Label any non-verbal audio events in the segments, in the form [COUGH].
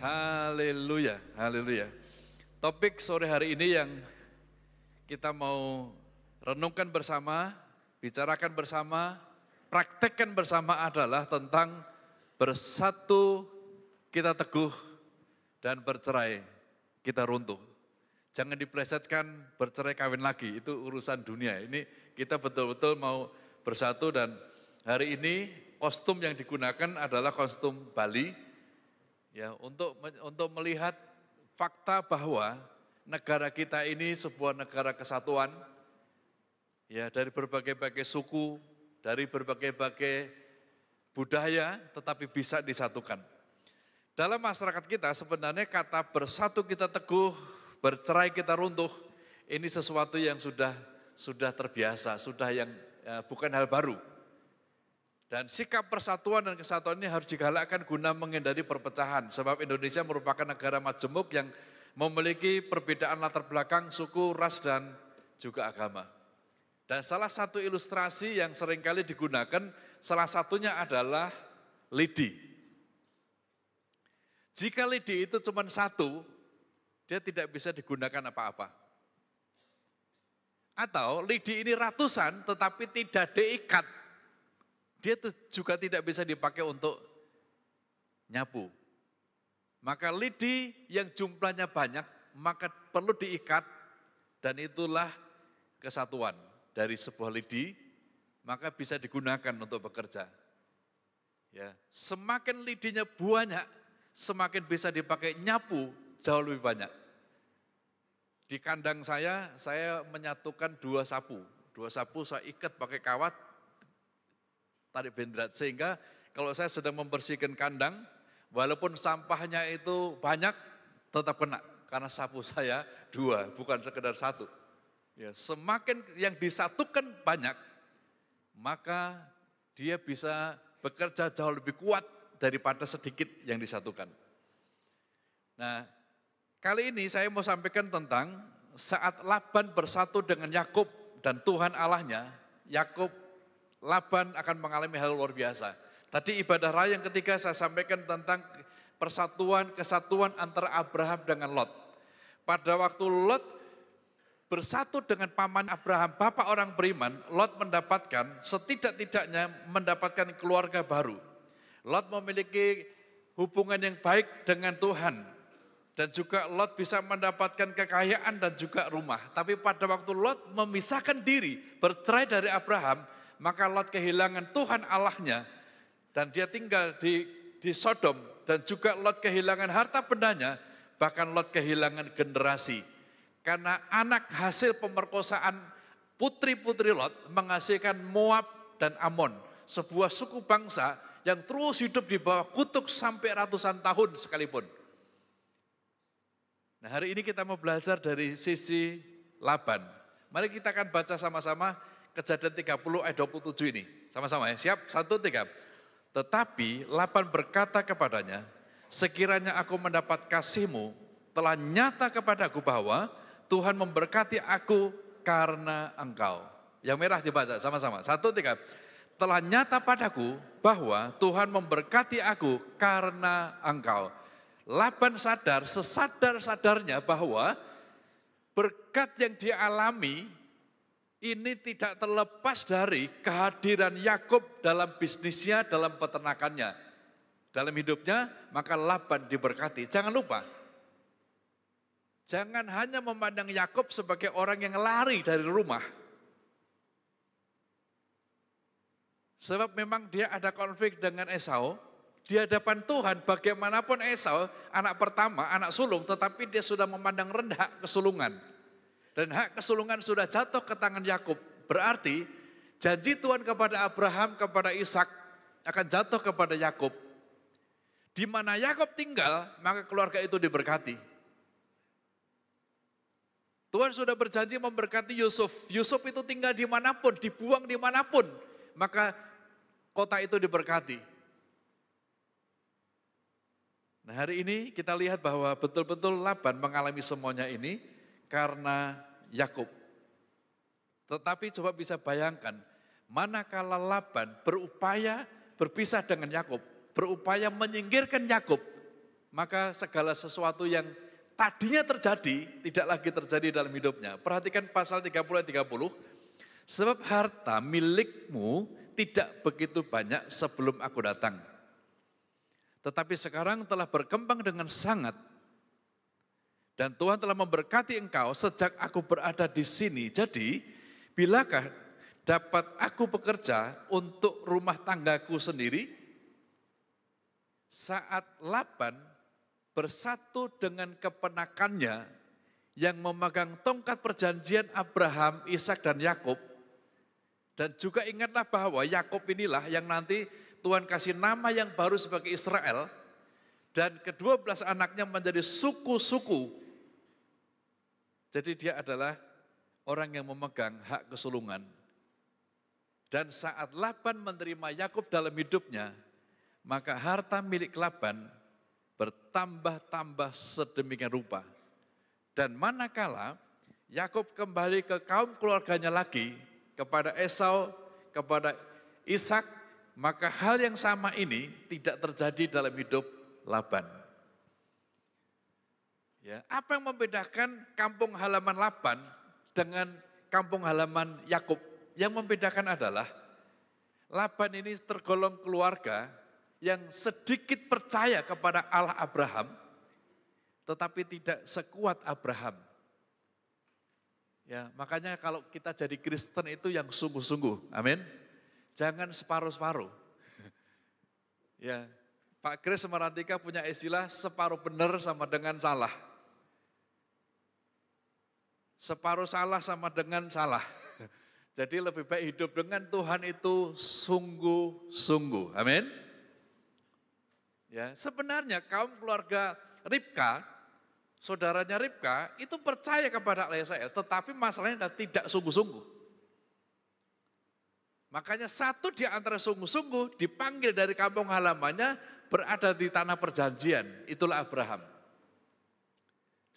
Haleluya, haleluya. Topik sore hari ini yang kita mau renungkan bersama, bicarakan bersama, praktekkan bersama adalah tentang bersatu kita teguh dan bercerai kita runtuh. Jangan diplesetkan bercerai kawin lagi, itu urusan dunia. Ini kita betul-betul mau bersatu dan hari ini kostum yang digunakan adalah kostum Bali ya untuk untuk melihat fakta bahwa negara kita ini sebuah negara kesatuan ya dari berbagai-bagai suku, dari berbagai-bagai budaya tetapi bisa disatukan. Dalam masyarakat kita sebenarnya kata bersatu kita teguh, bercerai kita runtuh ini sesuatu yang sudah sudah terbiasa, sudah yang ya, bukan hal baru. Dan sikap persatuan dan kesatuan ini harus digalakkan guna menghindari perpecahan. Sebab Indonesia merupakan negara majemuk yang memiliki perbedaan latar belakang, suku, ras, dan juga agama. Dan salah satu ilustrasi yang seringkali digunakan, salah satunya adalah lidi. Jika lidi itu cuma satu, dia tidak bisa digunakan apa-apa. Atau lidi ini ratusan tetapi tidak diikat dia juga tidak bisa dipakai untuk nyapu. Maka lidi yang jumlahnya banyak, maka perlu diikat dan itulah kesatuan dari sebuah lidi, maka bisa digunakan untuk bekerja. Ya, semakin lidinya banyak, semakin bisa dipakai nyapu jauh lebih banyak. Di kandang saya, saya menyatukan dua sapu. Dua sapu saya ikat pakai kawat, tarik bendrat. Sehingga kalau saya sedang membersihkan kandang, walaupun sampahnya itu banyak, tetap kena. Karena sapu [LAUGHS] saya dua, bukan sekedar satu. Ya, semakin yang disatukan banyak, maka dia bisa bekerja jauh lebih kuat daripada sedikit yang disatukan. Nah, kali ini saya mau sampaikan tentang saat Laban bersatu dengan Yakub dan Tuhan Allahnya, Yakub Laban akan mengalami hal luar biasa. Tadi ibadah raya yang ketiga saya sampaikan tentang persatuan, kesatuan antara Abraham dengan Lot. Pada waktu Lot bersatu dengan paman Abraham, bapak orang beriman, Lot mendapatkan, setidak-tidaknya mendapatkan keluarga baru. Lot memiliki hubungan yang baik dengan Tuhan. Dan juga Lot bisa mendapatkan kekayaan dan juga rumah. Tapi pada waktu Lot memisahkan diri, bercerai dari Abraham, maka Lot kehilangan Tuhan Allahnya dan dia tinggal di di Sodom dan juga Lot kehilangan harta bendanya, bahkan Lot kehilangan generasi. Karena anak hasil pemerkosaan putri-putri Lot menghasilkan Moab dan Amon, sebuah suku bangsa yang terus hidup di bawah kutuk sampai ratusan tahun sekalipun. Nah hari ini kita mau belajar dari sisi Laban. Mari kita akan baca sama-sama Kejadian 30 ayat 27 ini. Sama-sama ya, siap? Satu, tiga. Tetapi Laban berkata kepadanya, sekiranya aku mendapat kasihmu, telah nyata kepadaku bahwa Tuhan memberkati aku karena engkau. Yang merah dibaca sama-sama. Satu, tiga. Telah nyata padaku bahwa Tuhan memberkati aku karena engkau. Laban sadar, sesadar-sadarnya bahwa berkat yang dialami ini tidak terlepas dari kehadiran Yakub dalam bisnisnya, dalam peternakannya, dalam hidupnya, maka Laban diberkati. Jangan lupa, jangan hanya memandang Yakub sebagai orang yang lari dari rumah. Sebab memang dia ada konflik dengan Esau, di hadapan Tuhan bagaimanapun Esau anak pertama, anak sulung, tetapi dia sudah memandang rendah kesulungan dan hak kesulungan sudah jatuh ke tangan Yakub. Berarti janji Tuhan kepada Abraham, kepada Ishak akan jatuh kepada Yakub. Di mana Yakub tinggal, maka keluarga itu diberkati. Tuhan sudah berjanji memberkati Yusuf. Yusuf itu tinggal di dimanapun, dibuang di dimanapun. Maka kota itu diberkati. Nah hari ini kita lihat bahwa betul-betul Laban mengalami semuanya ini karena Yakub. Tetapi coba bisa bayangkan, manakala Laban berupaya berpisah dengan Yakub, berupaya menyingkirkan Yakub, maka segala sesuatu yang tadinya terjadi tidak lagi terjadi dalam hidupnya. Perhatikan pasal 30 30. Sebab harta milikmu tidak begitu banyak sebelum aku datang. Tetapi sekarang telah berkembang dengan sangat dan Tuhan telah memberkati engkau sejak aku berada di sini. Jadi, bilakah dapat aku bekerja untuk rumah tanggaku sendiri? Saat Laban bersatu dengan kepenakannya yang memegang tongkat perjanjian Abraham, Ishak dan Yakub, dan juga ingatlah bahwa Yakub inilah yang nanti Tuhan kasih nama yang baru sebagai Israel dan kedua belas anaknya menjadi suku-suku jadi dia adalah orang yang memegang hak kesulungan. Dan saat Laban menerima Yakub dalam hidupnya, maka harta milik Laban bertambah-tambah sedemikian rupa. Dan manakala Yakub kembali ke kaum keluarganya lagi, kepada Esau, kepada Ishak, maka hal yang sama ini tidak terjadi dalam hidup Laban. Ya, apa yang membedakan kampung halaman Laban dengan kampung halaman Yakub? Yang membedakan adalah Laban ini tergolong keluarga yang sedikit percaya kepada Allah Abraham, tetapi tidak sekuat Abraham. Ya, makanya kalau kita jadi Kristen itu yang sungguh-sungguh. Amin. Jangan separuh-separuh. [LAUGHS] ya, Pak Kris Semarantika punya istilah separuh benar sama dengan salah separuh salah sama dengan salah. [LAUGHS] Jadi lebih baik hidup dengan Tuhan itu sungguh-sungguh. Amin. Ya, sebenarnya kaum keluarga Ribka, saudaranya Ribka itu percaya kepada Allah Israel, tetapi masalahnya adalah tidak sungguh-sungguh. Makanya satu di antara sungguh-sungguh dipanggil dari kampung halamannya berada di tanah perjanjian, itulah Abraham.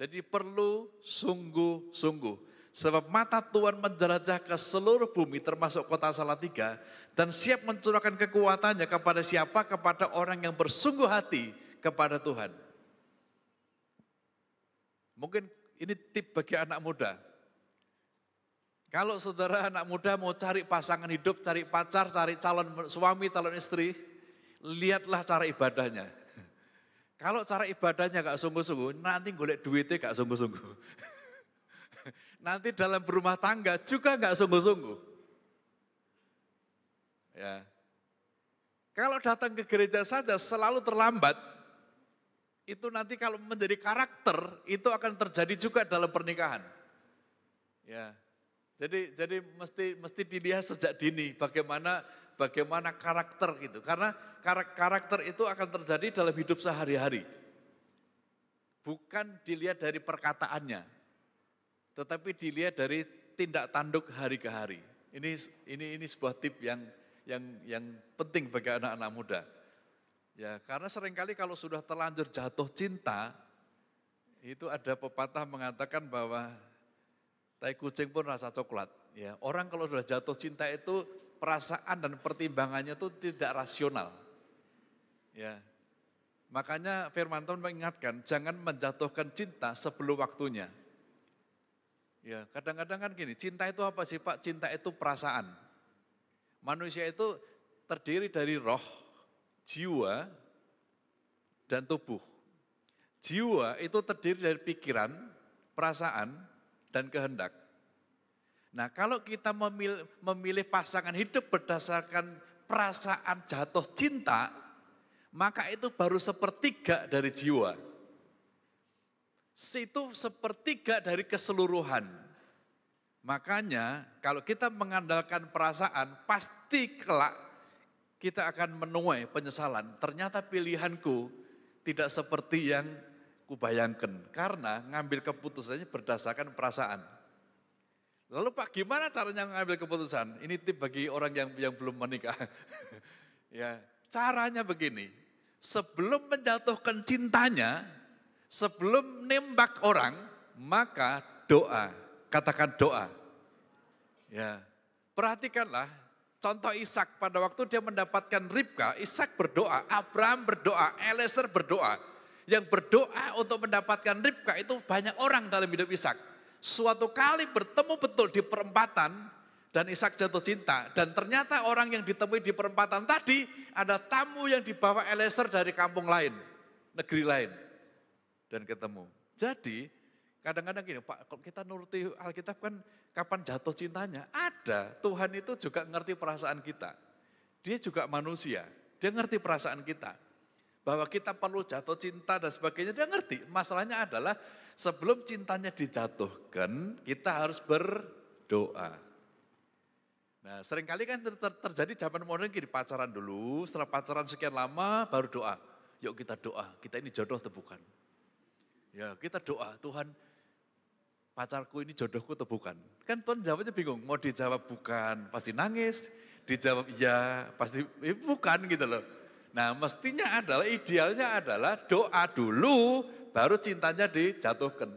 Jadi perlu sungguh-sungguh. Sebab mata Tuhan menjelajah ke seluruh bumi termasuk kota Salatiga dan siap mencurahkan kekuatannya kepada siapa? Kepada orang yang bersungguh hati kepada Tuhan. Mungkin ini tip bagi anak muda. Kalau saudara anak muda mau cari pasangan hidup, cari pacar, cari calon suami, calon istri, lihatlah cara ibadahnya. Kalau cara ibadahnya gak sungguh-sungguh, nanti golek duitnya gak sungguh-sungguh. [LAUGHS] nanti dalam berumah tangga juga gak sungguh-sungguh. Ya. Kalau datang ke gereja saja selalu terlambat, itu nanti kalau menjadi karakter itu akan terjadi juga dalam pernikahan. Ya. Jadi jadi mesti mesti dilihat sejak dini bagaimana bagaimana karakter gitu. Karena karakter itu akan terjadi dalam hidup sehari-hari. Bukan dilihat dari perkataannya, tetapi dilihat dari tindak tanduk hari ke hari. Ini ini ini sebuah tip yang yang yang penting bagi anak-anak muda. Ya, karena seringkali kalau sudah terlanjur jatuh cinta, itu ada pepatah mengatakan bahwa tai kucing pun rasa coklat. Ya, orang kalau sudah jatuh cinta itu perasaan dan pertimbangannya itu tidak rasional. Ya. Makanya firman Tuhan mengingatkan, jangan menjatuhkan cinta sebelum waktunya. Ya, kadang-kadang kan gini, cinta itu apa sih Pak? Cinta itu perasaan. Manusia itu terdiri dari roh, jiwa, dan tubuh. Jiwa itu terdiri dari pikiran, perasaan, dan kehendak. Nah kalau kita memilih, memilih pasangan hidup berdasarkan perasaan jatuh cinta, maka itu baru sepertiga dari jiwa. Itu sepertiga dari keseluruhan. Makanya kalau kita mengandalkan perasaan pasti kelak kita akan menuai penyesalan. Ternyata pilihanku tidak seperti yang kubayangkan. Karena ngambil keputusannya berdasarkan perasaan. Lalu Pak, gimana caranya mengambil keputusan? Ini tip bagi orang yang yang belum menikah. [LAUGHS] ya, caranya begini. Sebelum menjatuhkan cintanya, sebelum nembak orang, maka doa. Katakan doa. Ya. Perhatikanlah contoh Ishak pada waktu dia mendapatkan Ribka, Ishak berdoa, Abraham berdoa, Eliezer berdoa. Yang berdoa untuk mendapatkan Ribka itu banyak orang dalam hidup Ishak suatu kali bertemu betul di perempatan dan Ishak jatuh cinta. Dan ternyata orang yang ditemui di perempatan tadi ada tamu yang dibawa Eliezer dari kampung lain, negeri lain. Dan ketemu. Jadi kadang-kadang gini, Pak, kalau kita nuruti Alkitab kan kapan jatuh cintanya? Ada. Tuhan itu juga ngerti perasaan kita. Dia juga manusia. Dia ngerti perasaan kita bahwa kita perlu jatuh cinta dan sebagainya. Dia ngerti, masalahnya adalah sebelum cintanya dijatuhkan, kita harus berdoa. Nah seringkali kan ter terjadi zaman modern gini, pacaran dulu, setelah pacaran sekian lama baru doa. Yuk kita doa, kita ini jodoh atau bukan? Ya kita doa, Tuhan pacarku ini jodohku atau bukan? Kan Tuhan jawabnya bingung, mau dijawab bukan, pasti nangis, dijawab iya, pasti eh, bukan gitu loh. Nah mestinya adalah, idealnya adalah doa dulu baru cintanya dijatuhkan.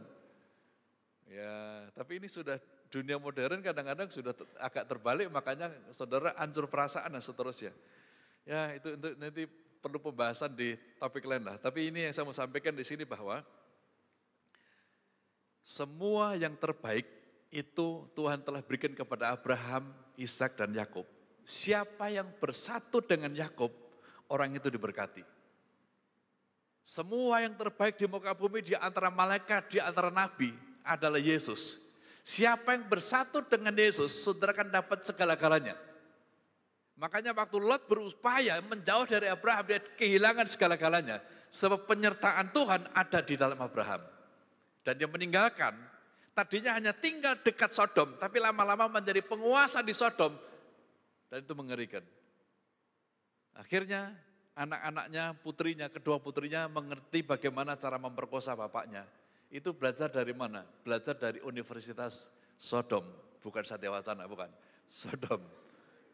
Ya, tapi ini sudah dunia modern kadang-kadang sudah agak terbalik makanya saudara hancur perasaan dan seterusnya. Ya itu untuk nanti perlu pembahasan di topik lain lah. Tapi ini yang saya mau sampaikan di sini bahwa semua yang terbaik itu Tuhan telah berikan kepada Abraham, Ishak dan Yakub. Siapa yang bersatu dengan Yakub orang itu diberkati. Semua yang terbaik di muka bumi di antara malaikat, di antara nabi adalah Yesus. Siapa yang bersatu dengan Yesus, saudara akan dapat segala-galanya. Makanya waktu Lot berupaya menjauh dari Abraham, dia kehilangan segala-galanya. Sebab penyertaan Tuhan ada di dalam Abraham. Dan dia meninggalkan, tadinya hanya tinggal dekat Sodom, tapi lama-lama menjadi penguasa di Sodom. Dan itu mengerikan. Akhirnya anak-anaknya, putrinya, kedua putrinya mengerti bagaimana cara memperkosa bapaknya. Itu belajar dari mana? Belajar dari Universitas Sodom, bukan Satya Wacana, bukan. Sodom.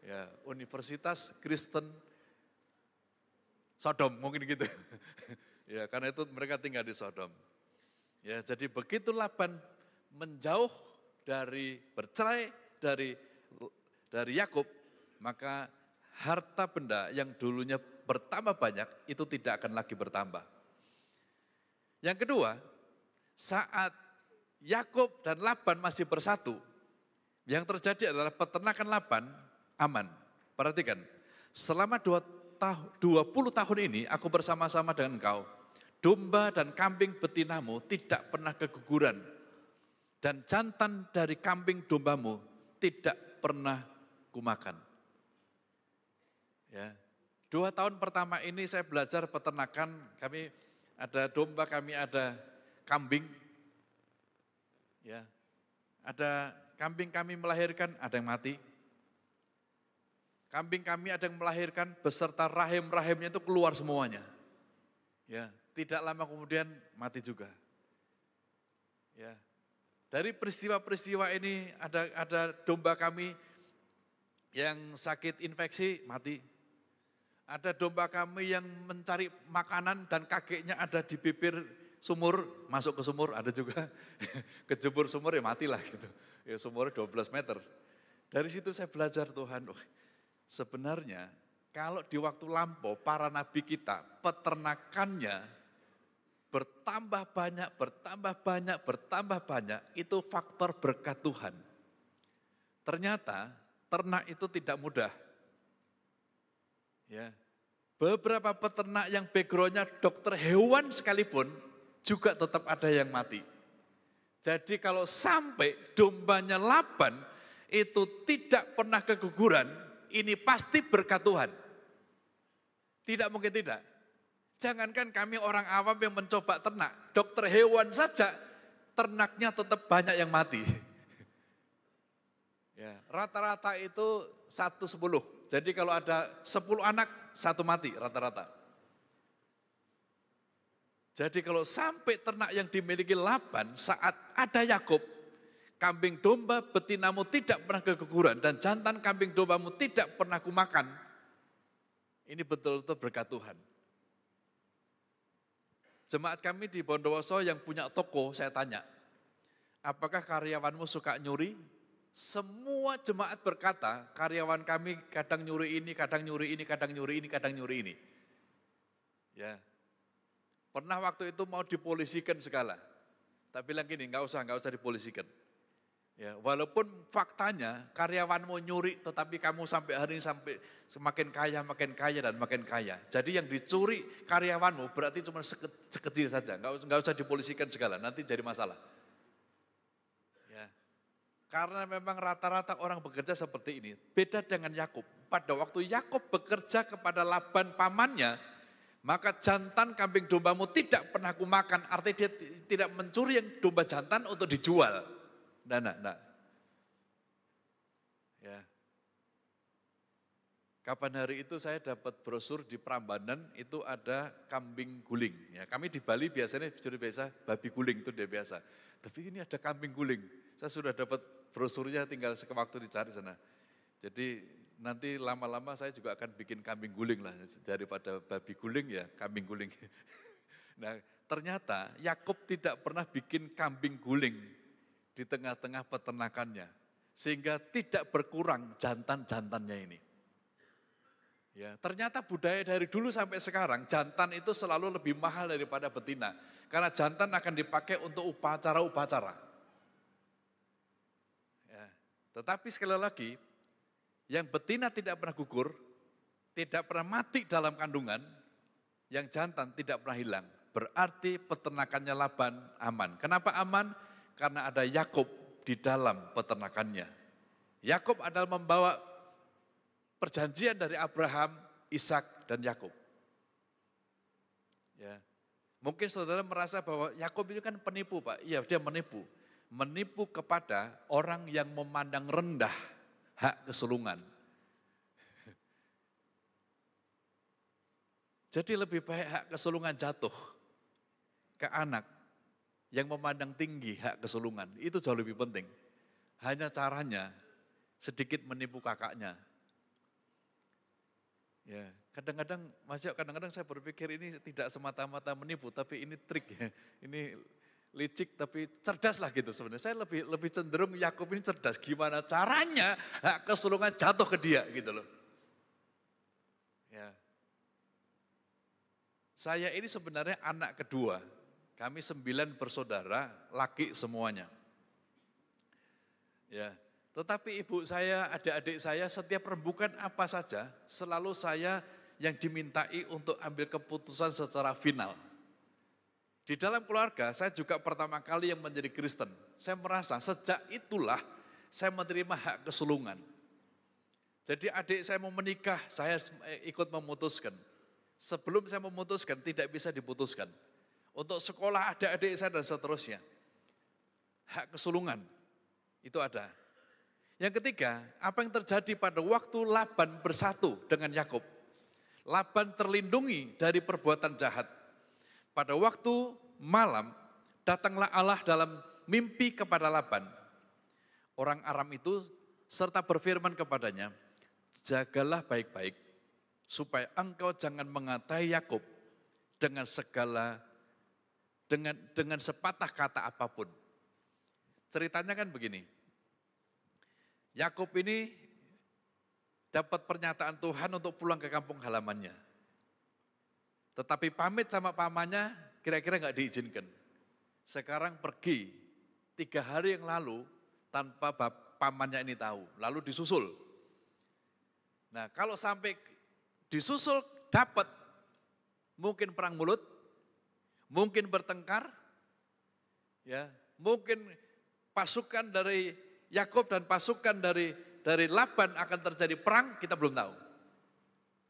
Ya, Universitas Kristen Sodom, mungkin gitu. [LAUGHS] ya, karena itu mereka tinggal di Sodom. Ya, jadi begitu Laban menjauh dari bercerai dari dari Yakub, maka harta benda yang dulunya bertambah banyak itu tidak akan lagi bertambah. Yang kedua, saat Yakub dan Laban masih bersatu, yang terjadi adalah peternakan Laban aman. Perhatikan, selama dua puluh 20 tahun ini aku bersama-sama dengan engkau. Domba dan kambing betinamu tidak pernah keguguran. Dan jantan dari kambing dombamu tidak pernah kumakan. Ya. Dua tahun pertama ini saya belajar peternakan, kami ada domba, kami ada kambing. Ya. Ada kambing kami melahirkan, ada yang mati. Kambing kami ada yang melahirkan beserta rahim-rahimnya itu keluar semuanya. Ya, tidak lama kemudian mati juga. Ya. Dari peristiwa-peristiwa ini ada ada domba kami yang sakit infeksi mati. Ada domba kami yang mencari makanan dan kakeknya ada di bibir sumur, masuk ke sumur, ada juga [LAUGHS] kejebur sumur ya matilah gitu. Ya sumur 12 meter. Dari situ saya belajar Tuhan, oh, sebenarnya kalau di waktu lampau para nabi kita peternakannya bertambah banyak, bertambah banyak, bertambah banyak, itu faktor berkat Tuhan. Ternyata ternak itu tidak mudah Ya. Beberapa peternak yang backgroundnya dokter hewan sekalipun juga tetap ada yang mati. Jadi kalau sampai dombanya Laban itu tidak pernah keguguran, ini pasti berkat Tuhan. Tidak mungkin tidak. Jangankan kami orang awam yang mencoba ternak, dokter hewan saja ternaknya tetap banyak yang mati. [LAUGHS] Ya, rata-rata itu satu sepuluh. Jadi kalau ada 10 anak, satu mati rata-rata. Jadi kalau sampai ternak yang dimiliki Laban saat ada Yakub, kambing domba betinamu tidak pernah keguguran dan jantan kambing dombamu tidak pernah kumakan. Ini betul-betul berkat Tuhan. Jemaat kami di Bondowoso yang punya toko, saya tanya, apakah karyawanmu suka nyuri? Semua jemaat berkata, karyawan kami kadang nyuri ini, kadang nyuri ini, kadang nyuri ini, kadang nyuri ini. Ya, Pernah waktu itu mau dipolisikan segala. Tapi bilang gini, nggak usah, nggak usah dipolisikan. Ya, walaupun faktanya karyawanmu nyuri, tetapi kamu sampai hari ini sampai semakin kaya, makin kaya dan makin kaya. Jadi yang dicuri karyawanmu berarti cuma sekecil saja, nggak usah, nggak usah dipolisikan segala. Nanti jadi masalah. Karena memang rata-rata orang bekerja seperti ini. Beda dengan Yakub. Pada waktu Yakub bekerja kepada Laban pamannya, maka jantan kambing dombamu tidak pernah kumakan. Artinya dia tidak mencuri yang domba jantan untuk dijual. Nah, nah, nah. Ya. Kapan hari itu saya dapat brosur di Prambanan itu ada kambing guling. Ya, kami di Bali biasanya sudah biasa babi guling itu dia biasa. Tapi ini ada kambing guling. Saya sudah dapat brosurnya tinggal sewaktu dicari sana. Jadi nanti lama-lama saya juga akan bikin kambing guling lah daripada babi guling ya kambing guling. [LAUGHS] nah ternyata Yakub tidak pernah bikin kambing guling di tengah-tengah peternakannya sehingga tidak berkurang jantan-jantannya ini. Ya, ternyata budaya dari dulu sampai sekarang jantan itu selalu lebih mahal daripada betina karena jantan akan dipakai untuk upacara-upacara. Tetapi sekali lagi, yang betina tidak pernah gugur, tidak pernah mati dalam kandungan, yang jantan tidak pernah hilang. Berarti peternakannya Laban aman. Kenapa aman? Karena ada Yakub di dalam peternakannya. Yakub adalah membawa perjanjian dari Abraham, Ishak dan Yakub. Ya. Mungkin saudara merasa bahwa Yakub itu kan penipu, Pak. Iya, dia menipu menipu kepada orang yang memandang rendah hak kesulungan. [LAUGHS] Jadi lebih baik hak kesulungan jatuh ke anak yang memandang tinggi hak kesulungan. Itu jauh lebih penting. Hanya caranya sedikit menipu kakaknya. Ya, kadang-kadang masih kadang-kadang saya berpikir ini tidak semata-mata menipu, tapi ini trik ya. [LAUGHS] Ini licik tapi cerdas lah gitu sebenarnya. Saya lebih lebih cenderung Yakub ini cerdas. Gimana caranya kesulungan jatuh ke dia gitu loh. Ya. Saya ini sebenarnya anak kedua. Kami sembilan bersaudara, laki semuanya. Ya, tetapi ibu saya, adik-adik saya, setiap rembukan apa saja, selalu saya yang dimintai untuk ambil keputusan secara final. Di dalam keluarga, saya juga pertama kali yang menjadi Kristen. Saya merasa sejak itulah saya menerima hak kesulungan. Jadi adik saya mau menikah, saya eh, ikut memutuskan. Sebelum saya memutuskan, tidak bisa diputuskan. Untuk sekolah ada adik saya dan seterusnya. Hak kesulungan, itu ada. Yang ketiga, apa yang terjadi pada waktu Laban bersatu dengan Yakub? Laban terlindungi dari perbuatan jahat pada waktu malam, datanglah Allah dalam mimpi kepada Laban. Orang Aram itu serta berfirman kepadanya, jagalah baik-baik, supaya engkau jangan mengatai Yakub dengan segala dengan dengan sepatah kata apapun. Ceritanya kan begini. Yakub ini dapat pernyataan Tuhan untuk pulang ke kampung halamannya. Tetapi pamit sama pamannya kira-kira nggak diizinkan. Sekarang pergi tiga hari yang lalu tanpa pamannya ini tahu, lalu disusul. Nah kalau sampai disusul dapat mungkin perang mulut, mungkin bertengkar, ya mungkin pasukan dari Yakob dan pasukan dari dari Laban akan terjadi perang kita belum tahu.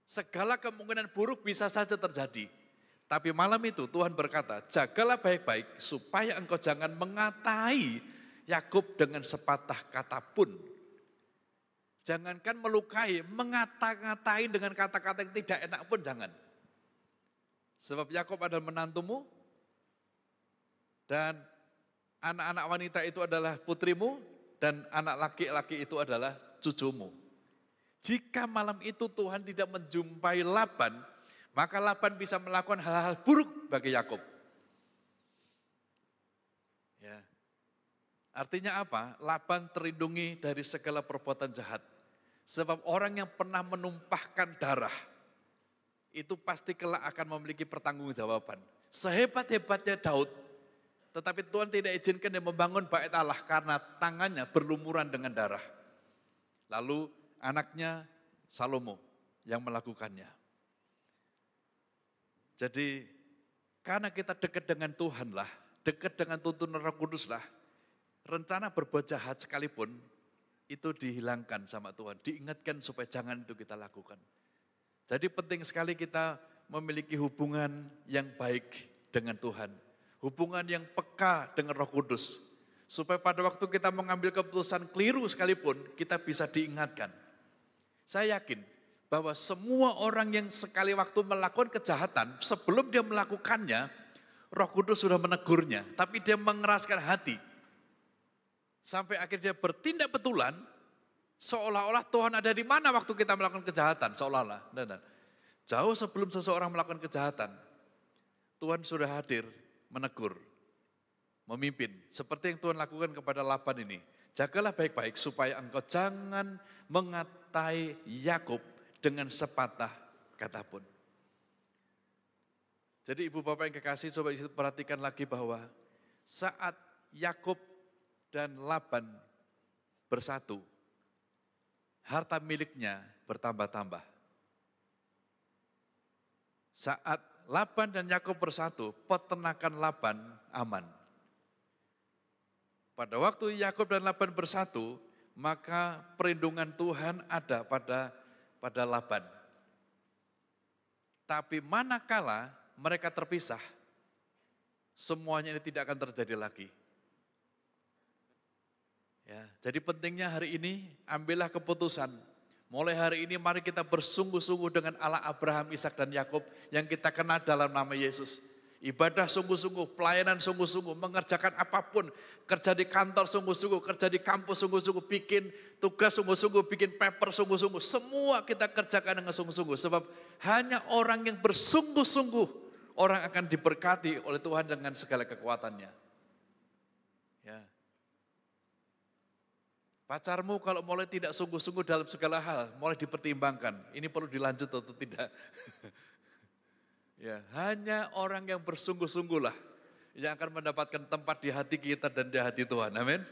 Segala kemungkinan buruk bisa saja terjadi. Tapi malam itu Tuhan berkata, jagalah baik-baik supaya engkau jangan mengatai Yakub dengan sepatah kata pun. Jangankan melukai, mengata-ngatain dengan kata-kata yang tidak enak pun jangan. Sebab Yakub adalah menantumu dan anak-anak wanita itu adalah putrimu dan anak laki-laki itu adalah cucumu. Jika malam itu Tuhan tidak menjumpai Laban, maka Laban bisa melakukan hal-hal buruk bagi Yakub. Ya. Artinya apa? Laban terlindungi dari segala perbuatan jahat. Sebab orang yang pernah menumpahkan darah, itu pasti kelak akan memiliki pertanggungjawaban. Sehebat-hebatnya Daud, tetapi Tuhan tidak izinkan dia membangun bait Allah karena tangannya berlumuran dengan darah. Lalu anaknya Salomo yang melakukannya. Jadi karena kita dekat dengan Tuhanlah, dekat dengan tuntunan Roh Kuduslah, rencana berbuat jahat sekalipun itu dihilangkan sama Tuhan, diingatkan supaya jangan itu kita lakukan. Jadi penting sekali kita memiliki hubungan yang baik dengan Tuhan, hubungan yang peka dengan Roh Kudus, supaya pada waktu kita mengambil keputusan keliru sekalipun kita bisa diingatkan saya yakin bahwa semua orang yang sekali waktu melakukan kejahatan, sebelum dia melakukannya, roh kudus sudah menegurnya. Tapi dia mengeraskan hati. Sampai akhirnya bertindak betulan, seolah-olah Tuhan ada di mana waktu kita melakukan kejahatan. Seolah-olah. Nah, nah. Jauh sebelum seseorang melakukan kejahatan, Tuhan sudah hadir menegur, memimpin. Seperti yang Tuhan lakukan kepada Laban ini. Jagalah baik-baik supaya engkau jangan mengatai Yakub dengan sepatah kata pun. Jadi ibu bapak yang kekasih coba perhatikan lagi bahwa saat Yakub dan Laban bersatu, harta miliknya bertambah-tambah. Saat Laban dan Yakub bersatu, peternakan Laban aman. Pada waktu Yakub dan Laban bersatu, maka perlindungan Tuhan ada pada pada Laban. Tapi manakala mereka terpisah, semuanya ini tidak akan terjadi lagi. Ya, jadi pentingnya hari ini ambillah keputusan. Mulai hari ini mari kita bersungguh-sungguh dengan Allah Abraham, Ishak dan Yakub yang kita kenal dalam nama Yesus. Ibadah sungguh-sungguh, pelayanan sungguh-sungguh, mengerjakan apapun. Kerja di kantor sungguh-sungguh, kerja di kampus sungguh-sungguh, bikin tugas sungguh-sungguh, bikin paper sungguh-sungguh. Semua kita kerjakan dengan sungguh-sungguh. Sebab hanya orang yang bersungguh-sungguh, orang akan diberkati oleh Tuhan dengan segala kekuatannya. Ya. Pacarmu kalau mulai tidak sungguh-sungguh dalam segala hal, mulai dipertimbangkan. Ini perlu dilanjut atau tidak. [LAUGHS] Ya, hanya orang yang bersungguh-sungguhlah yang akan mendapatkan tempat di hati kita dan di hati Tuhan. Amin.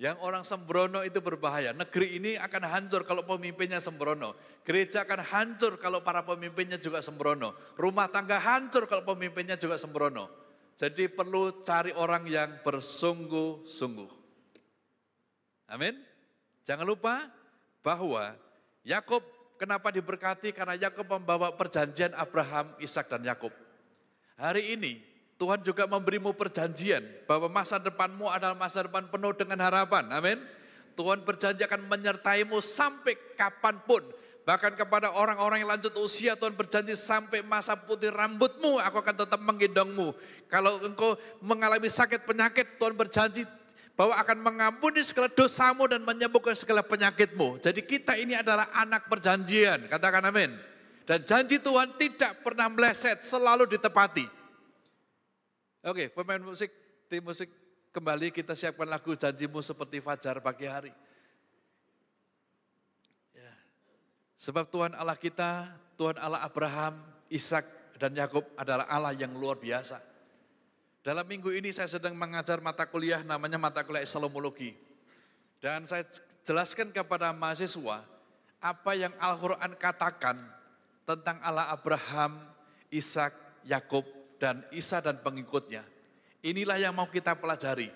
Yang orang sembrono itu berbahaya. Negeri ini akan hancur kalau pemimpinnya sembrono. Gereja akan hancur kalau para pemimpinnya juga sembrono. Rumah tangga hancur kalau pemimpinnya juga sembrono. Jadi perlu cari orang yang bersungguh-sungguh. Amin. Jangan lupa bahwa Yakob Kenapa diberkati? Karena Yakub membawa perjanjian Abraham, Ishak dan Yakub. Hari ini Tuhan juga memberimu perjanjian bahwa masa depanmu adalah masa depan penuh dengan harapan. Amin. Tuhan berjanji akan menyertaimu sampai kapanpun. Bahkan kepada orang-orang yang lanjut usia Tuhan berjanji sampai masa putih rambutmu aku akan tetap menggendongmu. Kalau engkau mengalami sakit penyakit Tuhan berjanji bahwa akan mengampuni segala dosamu dan menyembuhkan segala penyakitmu. Jadi kita ini adalah anak perjanjian, katakan amin. Dan janji Tuhan tidak pernah meleset, selalu ditepati. Oke, pemain musik, tim musik, kembali kita siapkan lagu janjimu seperti fajar pagi hari. Ya. Sebab Tuhan Allah kita, Tuhan Allah Abraham, Ishak dan Yakub adalah Allah yang luar biasa. Dalam minggu ini saya sedang mengajar mata kuliah namanya mata kuliah Islamologi. Dan saya jelaskan kepada mahasiswa apa yang Al-Quran katakan tentang Allah Abraham, Ishak, Yakub dan Isa dan pengikutnya. Inilah yang mau kita pelajari.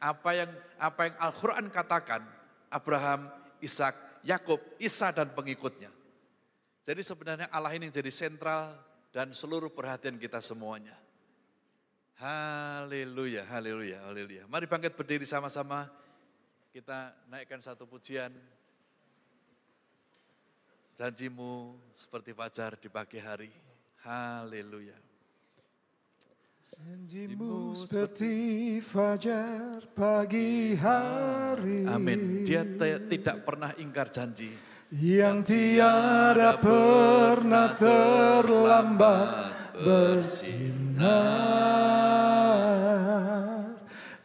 Apa yang apa yang Al-Quran katakan Abraham, Ishak, Yakub, Isa dan pengikutnya. Jadi sebenarnya Allah ini yang jadi sentral dan seluruh perhatian kita semuanya. Haleluya, haleluya, haleluya. Mari bangkit berdiri sama-sama. Kita naikkan satu pujian. Janjimu seperti fajar di pagi hari. Haleluya. Janjimu seperti fajar pagi hari. Amin. Dia tidak pernah ingkar janji. Yang tiada pernah terlambat bersinar.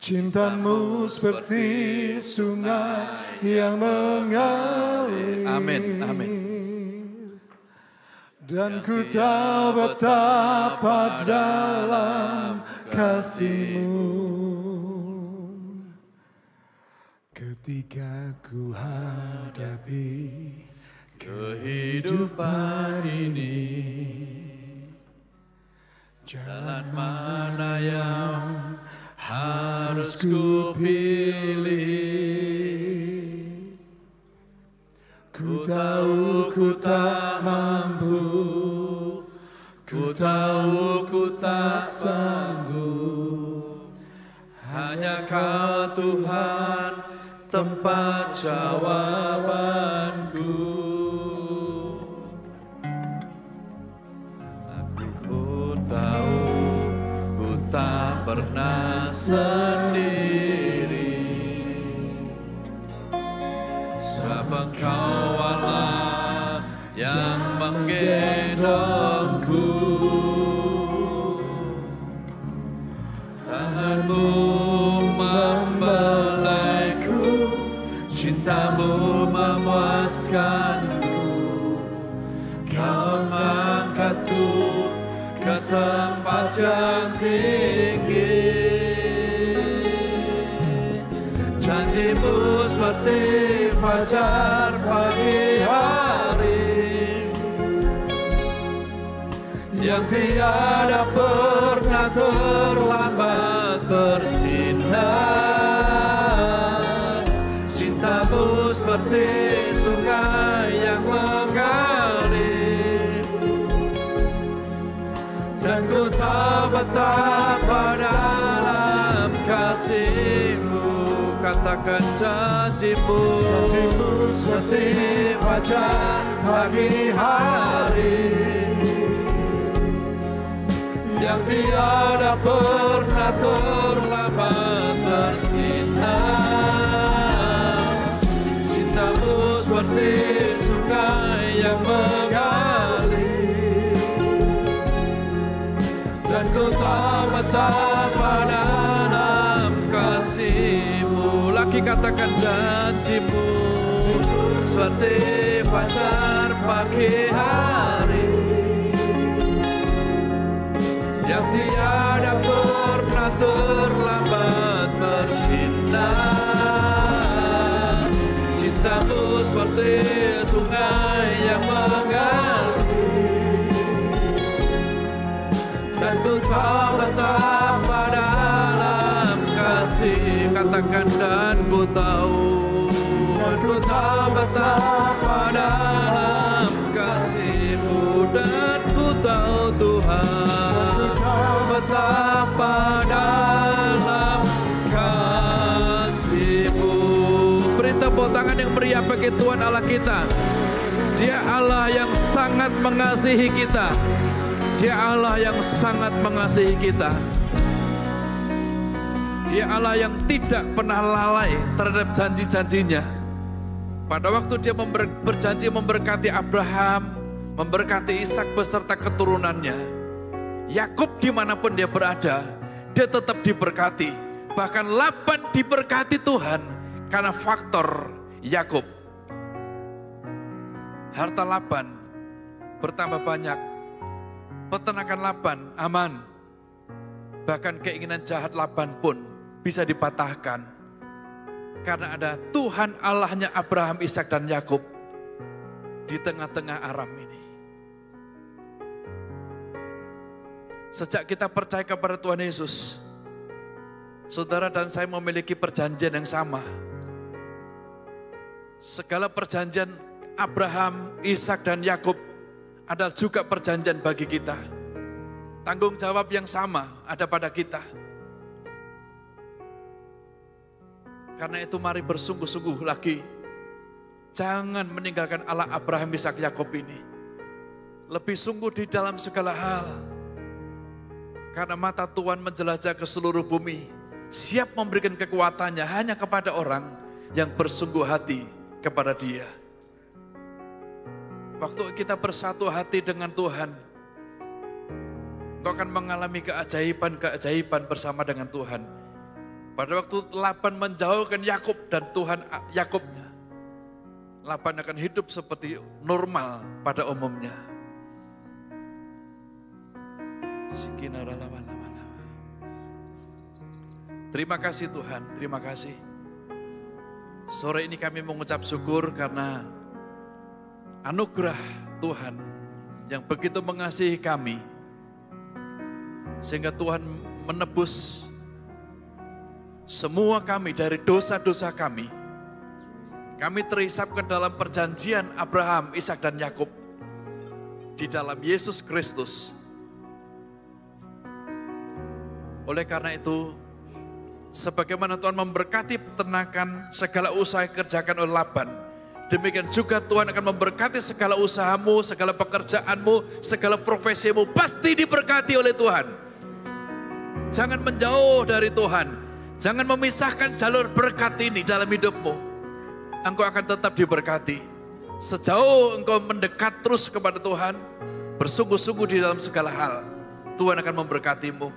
Cintamu seperti sungai yang mengalir. Amin, amin. Dan ku tahu betapa dalam kasihmu. Ketika ku hadapi kehidupan ini. Jalan mana scoop fajar pagi hari yang tiada pernah terlambat tersinar cintamu seperti sungai yang mengalir dan ku tak betah pada katakan janjimu Janjimu seperti fajar pagi hari Yang tiada pernah terlambat bersinar Cintamu seperti sungai yang mengalir Dan ku tak betah lagi katakan janjimu Seperti pacar pagi hari Yang tiada pernah terjadi betapa dalam kasihmu dan ku tahu Tuhan betapa dalam kasihmu perintah buat tangan yang meriah bagi Tuhan Allah kita dia Allah yang sangat mengasihi kita dia Allah yang sangat mengasihi kita dia Allah yang tidak pernah lalai terhadap janji-janjinya. Pada waktu dia member, berjanji memberkati Abraham, memberkati Ishak beserta keturunannya. Yakub dimanapun dia berada, dia tetap diberkati. Bahkan Laban diberkati Tuhan karena faktor Yakub. Harta Laban bertambah banyak. Peternakan Laban aman. Bahkan keinginan jahat Laban pun bisa dipatahkan karena ada Tuhan Allahnya Abraham, Ishak dan Yakub di tengah-tengah Aram ini. Sejak kita percaya kepada Tuhan Yesus, saudara dan saya memiliki perjanjian yang sama. Segala perjanjian Abraham, Ishak dan Yakub ada juga perjanjian bagi kita. Tanggung jawab yang sama ada pada kita Karena itu mari bersungguh-sungguh lagi. Jangan meninggalkan Allah Abraham, Ishak, Yakob ini. Lebih sungguh di dalam segala hal. Karena mata Tuhan menjelajah ke seluruh bumi. Siap memberikan kekuatannya hanya kepada orang yang bersungguh hati kepada dia. Waktu kita bersatu hati dengan Tuhan, kau akan mengalami keajaiban-keajaiban bersama dengan Tuhan pada waktu Laban menjauhkan Yakub dan Tuhan Yakubnya, Laban akan hidup seperti normal pada umumnya. Terima kasih Tuhan, terima kasih. Sore ini kami mengucap syukur karena anugerah Tuhan yang begitu mengasihi kami. Sehingga Tuhan menebus semua kami dari dosa-dosa kami, kami terhisap ke dalam perjanjian Abraham, Ishak dan Yakub di dalam Yesus Kristus. Oleh karena itu, sebagaimana Tuhan memberkati peternakan segala usaha yang kerjakan oleh Laban, demikian juga Tuhan akan memberkati segala usahamu, segala pekerjaanmu, segala profesimu, pasti diberkati oleh Tuhan. Jangan menjauh dari Tuhan, Jangan memisahkan jalur berkat ini dalam hidupmu. Engkau akan tetap diberkati. Sejauh engkau mendekat terus kepada Tuhan, bersungguh-sungguh di dalam segala hal, Tuhan akan memberkatimu.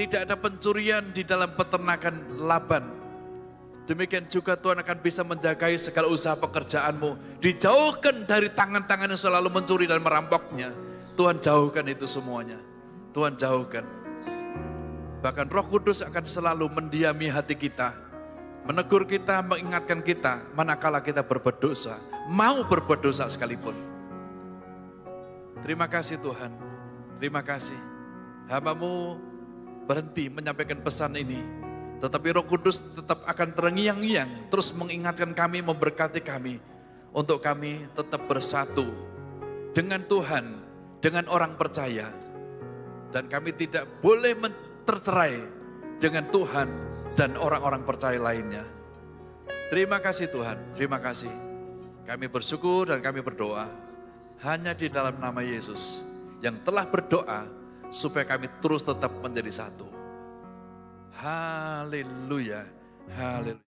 Tidak ada pencurian di dalam peternakan Laban. Demikian juga Tuhan akan bisa menjagai segala usaha pekerjaanmu. Dijauhkan dari tangan-tangan yang selalu mencuri dan merampoknya. Tuhan jauhkan itu semuanya. Tuhan jauhkan. Bahkan roh kudus akan selalu mendiami hati kita. Menegur kita, mengingatkan kita manakala kita berbuat dosa. Mau berbuat dosa sekalipun. Terima kasih Tuhan. Terima kasih. Hambamu berhenti menyampaikan pesan ini. Tetapi roh kudus tetap akan terngiang-ngiang. Terus mengingatkan kami, memberkati kami. Untuk kami tetap bersatu dengan Tuhan, dengan orang percaya. Dan kami tidak boleh tercerai dengan Tuhan dan orang-orang percaya lainnya. Terima kasih Tuhan, terima kasih. Kami bersyukur dan kami berdoa hanya di dalam nama Yesus yang telah berdoa supaya kami terus tetap menjadi satu. Haleluya. Haleluya.